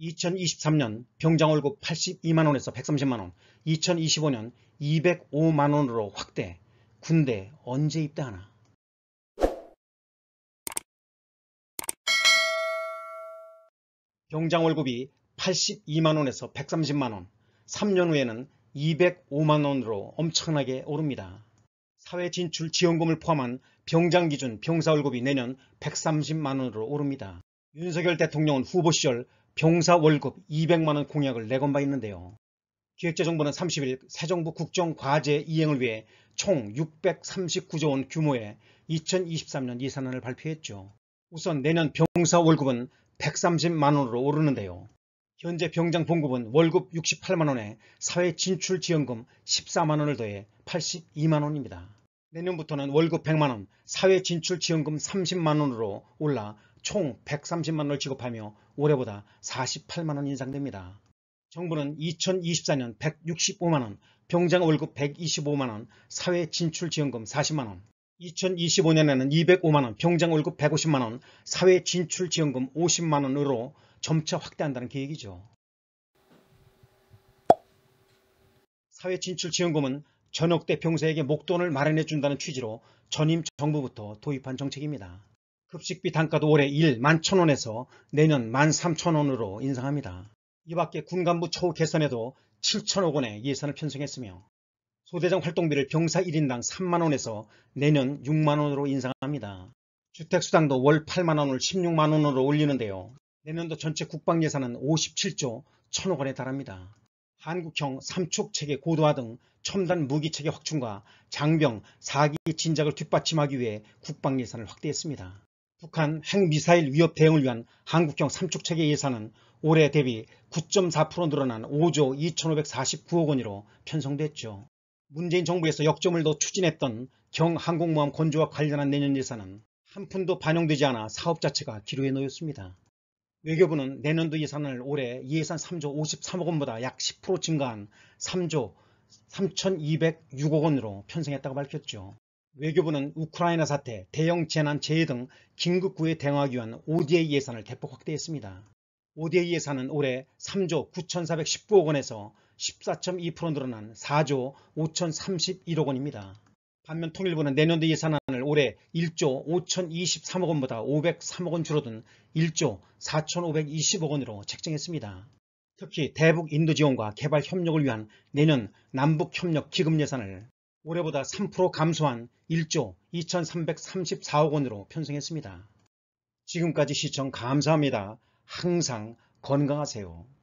2023년 병장 월급 82만원에서 130만원, 2025년 205만원으로 확대, 군대 언제 입대하나? 병장 월급이 82만원에서 130만원, 3년 후에는 205만원으로 엄청나게 오릅니다. 사회 진출 지원금을 포함한 병장 기준 병사 월급이 내년 130만원으로 오릅니다. 윤석열 대통령은 후보 시절 병사 월급 200만원 공약을 내건 바 있는데요. 기획재정부는 30일 새 정부 국정과제 이행을 위해 총 639조 원 규모의 2023년 예산안을 발표했죠. 우선 내년 병사 월급은 130만원으로 오르는데요. 현재 병장 봉급은 월급 68만원에 사회 진출 지원금 14만원을 더해 82만원입니다. 내년부터는 월급 100만원, 사회 진출 지원금 30만원으로 올라 총 130만 원을 지급하며 올해보다 48만 원 인상됩니다. 정부는 2024년 165만 원, 병장 월급 125만 원, 사회 진출 지원금 40만 원, 2025년에는 205만 원, 병장 월급 150만 원, 사회 진출 지원금 50만 원으로 점차 확대한다는 계획이죠. 사회 진출 지원금은 전역대 병사에게 목돈을 마련해 준다는 취지로 전임 정부부터 도입한 정책입니다. 급식비 단가도 올해 1 11,000원에서 내년 13,000원으로 인상합니다. 이밖에 군간부 처우 개선에도 7 0 0 0억 원의 예산을 편성했으며 소대장 활동비를 병사 1인당 3만원에서 내년 6만원으로 인상합니다. 주택수당도 월 8만원을 16만원으로 올리는데요. 내년도 전체 국방예산은 57조 1 0 0 0억 원에 달합니다. 한국형 삼축체계 고도화 등 첨단 무기체계 확충과 장병 4기 진작을 뒷받침하기 위해 국방예산을 확대했습니다. 북한 핵미사일 위협 대응을 위한 한국형 3축체계 예산은 올해 대비 9.4% 늘어난 5조 2,549억 원으로 편성됐죠. 문재인 정부에서 역점을 더 추진했던 경항공모함 건조와 관련한 내년 예산은 한 푼도 반영되지 않아 사업 자체가 기로에 놓였습니다. 외교부는 내년도 예산을 올해 예산 3조 53억 원보다 약 10% 증가한 3조 3,206억 원으로 편성했다고 밝혔죠. 외교부는 우크라이나 사태, 대형 재난 재해 등 긴급구에 대응하기 위한 ODA 예산을 대폭 확대했습니다. ODA 예산은 올해 3조 9,419억 원에서 14.2% 늘어난 4조 5,031억 원입니다. 반면 통일부는 내년도 예산안을 올해 1조 5,023억 원보다 503억 원 줄어든 1조 4,520억 원으로 책정했습니다. 특히 대북 인도 지원과 개발 협력을 위한 내년 남북 협력 기금 예산을 올해보다 3% 감소한 1조 2334억 원으로 편성했습니다. 지금까지 시청 감사합니다. 항상 건강하세요.